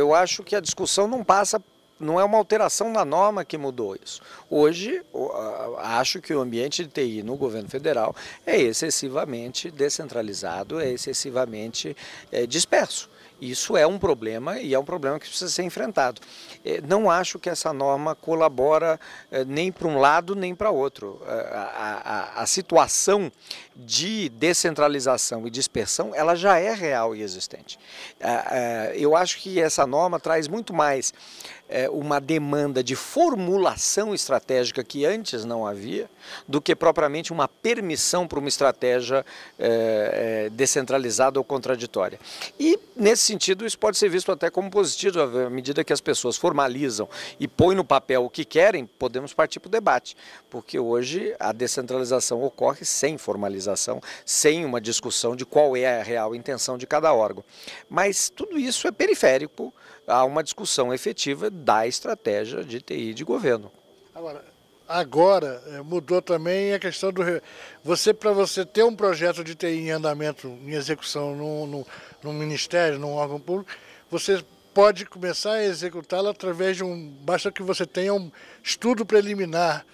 eu acho que a discussão não passa não é uma alteração na norma que mudou isso. Hoje, acho que o ambiente de TI no governo federal é excessivamente descentralizado, é excessivamente é, disperso. Isso é um problema e é um problema que precisa ser enfrentado. É, não acho que essa norma colabora é, nem para um lado nem para outro. A, a, a, situação de descentralização e dispersão ela já é real e existente. Eu acho que essa norma traz muito mais é, uma demanda de formulação estratégica que antes não havia, do que propriamente uma permissão para uma estratégia é, é, descentralizada ou contraditória. E, nesse sentido, isso pode ser visto até como positivo, à medida que as pessoas formalizam e põem no papel o que querem, podemos partir para o debate, porque hoje a descentralização ocorre sem formalização, sem uma discussão de qual é a real intenção de cada órgão. Mas tudo isso é periférico a uma discussão efetiva da estratégia de TI de governo. Agora, agora é, mudou também a questão do você para você ter um projeto de TI em andamento, em execução num, num, num ministério, num órgão público, você pode começar a executá lo através de um basta que você tenha um estudo preliminar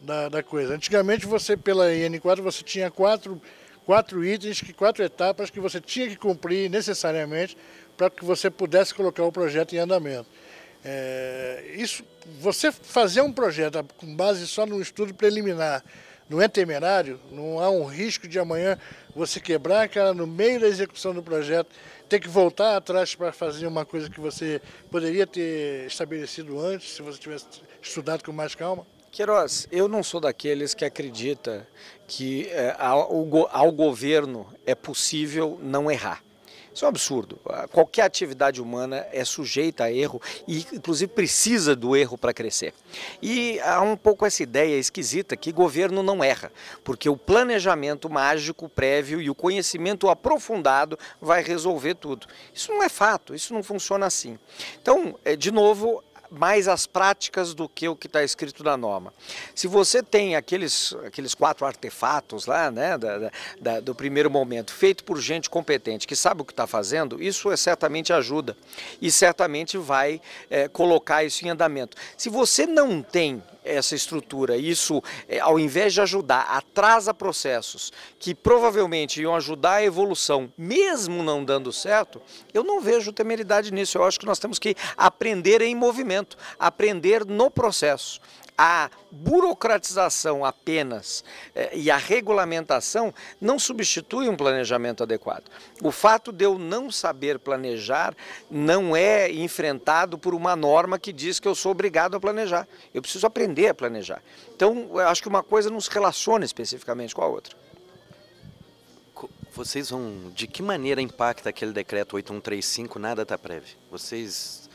da, da coisa. Antigamente você pela IN4 você tinha quatro quatro itens, que quatro etapas que você tinha que cumprir necessariamente para que você pudesse colocar o projeto em andamento. É, isso, você fazer um projeto com base só num estudo preliminar, não é temerário, não há um risco de amanhã você quebrar a cara no meio da execução do projeto, ter que voltar atrás para fazer uma coisa que você poderia ter estabelecido antes, se você tivesse estudado com mais calma? Queiroz, eu não sou daqueles que acredita que é, ao, ao governo é possível não errar. Isso é um absurdo. Ah, qualquer atividade humana é sujeita a erro e, inclusive, precisa do erro para crescer. E há um pouco essa ideia esquisita que governo não erra, porque o planejamento mágico prévio e o conhecimento aprofundado vai resolver tudo. Isso não é fato, isso não funciona assim. Então, eh, de novo, mais as práticas do que o que está escrito na norma. Se você tem aqueles, aqueles quatro artefatos lá, né, da, da, do primeiro momento, feito por gente competente que sabe o que está fazendo, isso é, certamente ajuda e certamente vai é, colocar isso em andamento. Se você não tem essa estrutura. Isso, é, ao invés de ajudar, atrasa processos que provavelmente iam ajudar a evolução, mesmo não dando certo, eu não vejo temeridade nisso. Eu acho que nós temos que aprender em movimento, aprender no processo a burocratização apenas eh, e a regulamentação não substitui um planejamento adequado. O fato de eu não saber planejar não é enfrentado por uma norma que diz que eu sou obrigado a planejar. Eu preciso aprender a planejar. Então, acho que uma coisa não se relaciona especificamente com a outra. Vocês vão. De que maneira impacta aquele decreto 8135? Nada está prévio. Vocês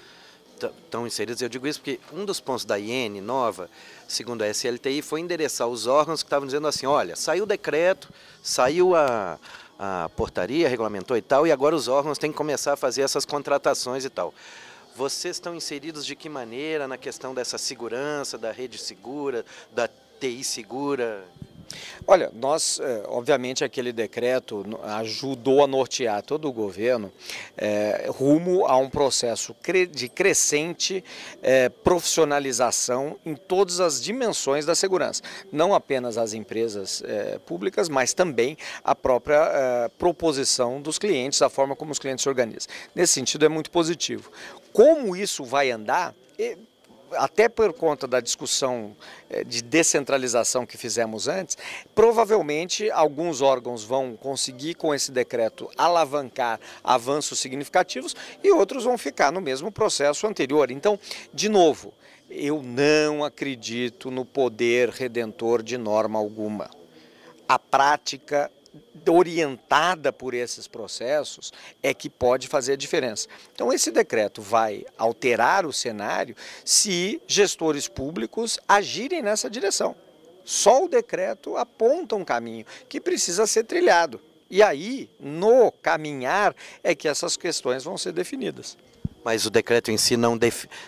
estão inseridos. Eu digo isso porque um dos pontos da IN nova, segundo a SLTI, foi endereçar os órgãos que estavam dizendo assim, olha, saiu o decreto, saiu a, a portaria, regulamentou e tal, e agora os órgãos têm que começar a fazer essas contratações e tal. Vocês estão inseridos de que maneira na questão dessa segurança, da rede segura, da TI segura? Olha, nós, é, obviamente, aquele decreto ajudou a nortear todo o governo é, rumo a um processo de crescente é, profissionalização em todas as dimensões da segurança. Não apenas as empresas é, públicas, mas também a própria é, proposição dos clientes, a forma como os clientes se organizam. Nesse sentido, é muito positivo. Como isso vai andar? até por conta da discussão eh, de descentralização que fizemos antes, provavelmente alguns órgãos vão conseguir com esse decreto alavancar avanços significativos e outros vão ficar no mesmo processo anterior. Então, de novo, eu não acredito no poder redentor de norma alguma. A prática orientada por esses processos é que pode fazer a diferença. Então esse decreto vai alterar o cenário se gestores públicos agirem nessa direção. Só o decreto aponta um caminho que precisa ser trilhado. E aí, no caminhar, é que essas questões vão ser definidas mas o decreto em si não,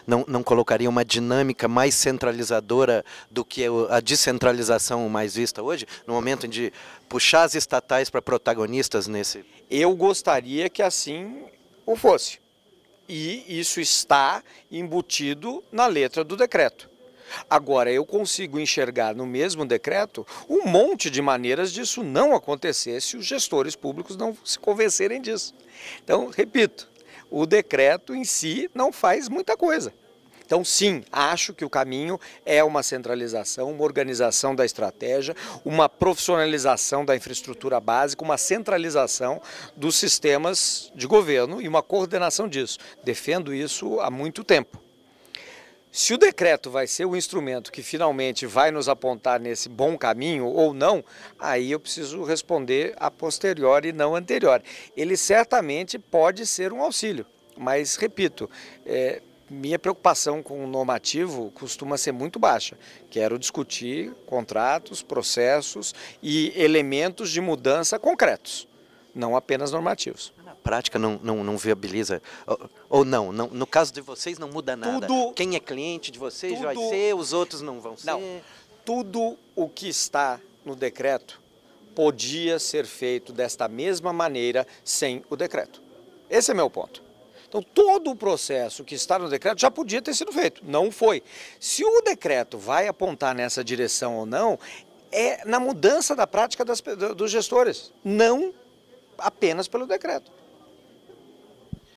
não, não, colocaria uma dinâmica mais centralizadora do que a descentralização mais vista hoje, no momento de puxar as estatais para protagonistas nesse? Eu gostaria que assim o fosse. E isso está embutido na letra do decreto. Agora, eu consigo enxergar no mesmo decreto um monte de maneiras disso não acontecer se os gestores públicos não se convencerem disso. Então, repito, o decreto em si não faz muita coisa. Então, sim, acho que o caminho é uma centralização, uma organização da estratégia, uma profissionalização da infraestrutura básica, uma centralização dos sistemas de governo e uma coordenação disso. Defendo isso há muito tempo. Se o decreto vai ser o instrumento que finalmente vai nos apontar nesse bom caminho ou não, aí eu preciso responder a posteriori e não anterior. Ele certamente pode ser um auxílio, mas, repito, é, minha preocupação com o normativo costuma ser muito baixa. Quero discutir contratos, processos e elementos de mudança concretos, não apenas normativos prática não, não, não viabiliza? Ou, ou não, não, No caso de vocês não muda nada. Tudo, Quem é cliente de vocês tudo, vai ser, os outros não vão ser. Não. Tudo o que está no decreto podia ser feito desta mesma maneira sem o decreto. Esse é meu ponto. Então, todo o processo que está no decreto já podia ter sido feito, não foi. Se o decreto vai apontar nessa direção ou não, é na mudança da prática das, dos gestores, não apenas pelo decreto.